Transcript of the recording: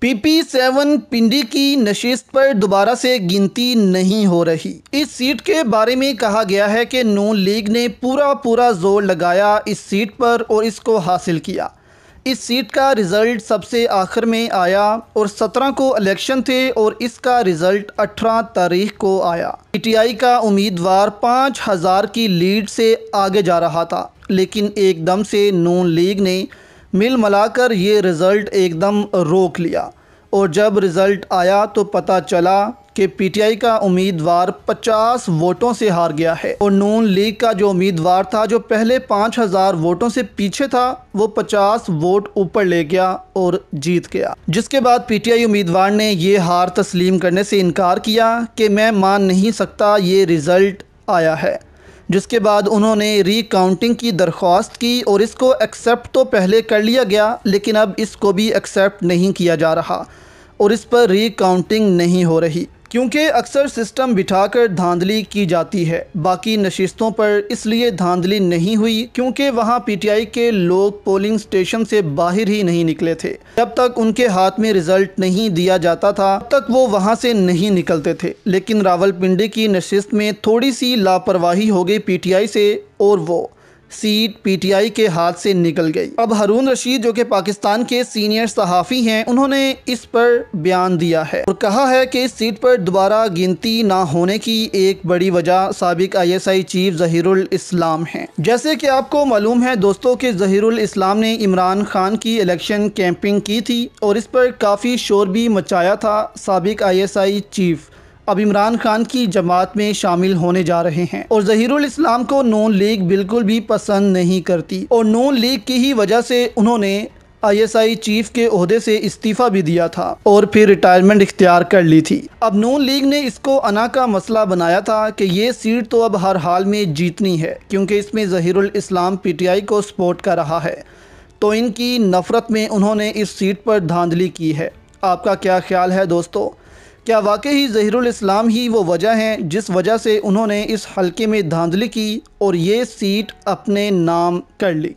PP seven पिंडी की नशीस्त पर दोबारा से गिनती नहीं हो रही इस सीट के बारे में कहा गया है कि नून लीग ने पूरा पूरा जोर लगाया इस सीट पर और इसको हासिल किया इस सीट का रिज़ल्ट सबसे आखिर में आया और सत्रह को इलेक्शन थे और इसका रिज़ल्ट अठारह तारीख को आया पीटीआई का उम्मीदवार पाँच हज़ार की लीड से आगे जा रहा था लेकिन एकदम से नून लीग ने मिल मिलाकर ये रिज़ल्ट एकदम रोक लिया और जब रिज़ल्ट आया तो पता चला कि पीटीआई का उम्मीदवार 50 वोटों से हार गया है और नून लीग का जो उम्मीदवार था जो पहले 5000 वोटों से पीछे था वो 50 वोट ऊपर ले गया और जीत गया जिसके बाद पीटीआई उम्मीदवार ने यह हार तस्लीम करने से इनकार किया कि मैं मान नहीं सकता ये रिज़ल्ट आया है जिसके बाद उन्होंने रिकाउंटिंग की दरख्वास्त की और इसको एक्सेप्ट तो पहले कर लिया गया लेकिन अब इसको भी एक्सेप्ट नहीं किया जा रहा और इस पर रिकाउंटिंग नहीं हो रही क्योंकि अक्सर सिस्टम बिठाकर धांधली की जाती है बाकी नशिस्तों पर इसलिए धांधली नहीं हुई क्योंकि वहां पीटीआई के लोग पोलिंग स्टेशन से बाहर ही नहीं निकले थे जब तक उनके हाथ में रिजल्ट नहीं दिया जाता था तक वो वहां से नहीं निकलते थे लेकिन रावलपिंडी की नशिस्त में थोड़ी सी लापरवाही हो गई पी से और वो सीट पीटीआई के हाथ से निकल गई अब हरून रशीद जो कि पाकिस्तान के सीनियर सहाफ़ी हैं उन्होंने इस पर बयान दिया है और कहा है कि इस सीट पर दोबारा गिनती ना होने की एक बड़ी वजह सबक आई चीफ जहीरुल इस्लाम हैं जैसे कि आपको मालूम है दोस्तों के जहीरुल इस्लाम ने इमरान खान की इलेक्शन कैंपिंग की थी और इस पर काफ़ी शोर भी मचाया था सबक आई चीफ अब इमरान खान की जमात में शामिल होने जा रहे हैं और जहीरुल इस्लाम को नॉन लीग बिल्कुल भी पसंद नहीं करती और नॉन लीग की ही वजह से उन्होंने आईएसआई चीफ के अहदे से इस्तीफ़ा भी दिया था और फिर रिटायरमेंट इख्तियार कर ली थी अब नून लीग ने इसको अना का मसला बनाया था कि ये सीट तो अब हर हाल में जीतनी है क्योंकि इसमें जहीरुल इस्लाम पीटीआई को सपोर्ट कर रहा है तो इनकी नफ़रत में उन्होंने इस सीट पर धांधली की है आपका क्या ख्याल है दोस्तों क्या वाकई ही ज़हीरसलाम ही वो वजह हैं जिस वजह से उन्होंने इस हलके में धांधली की और ये सीट अपने नाम कर ली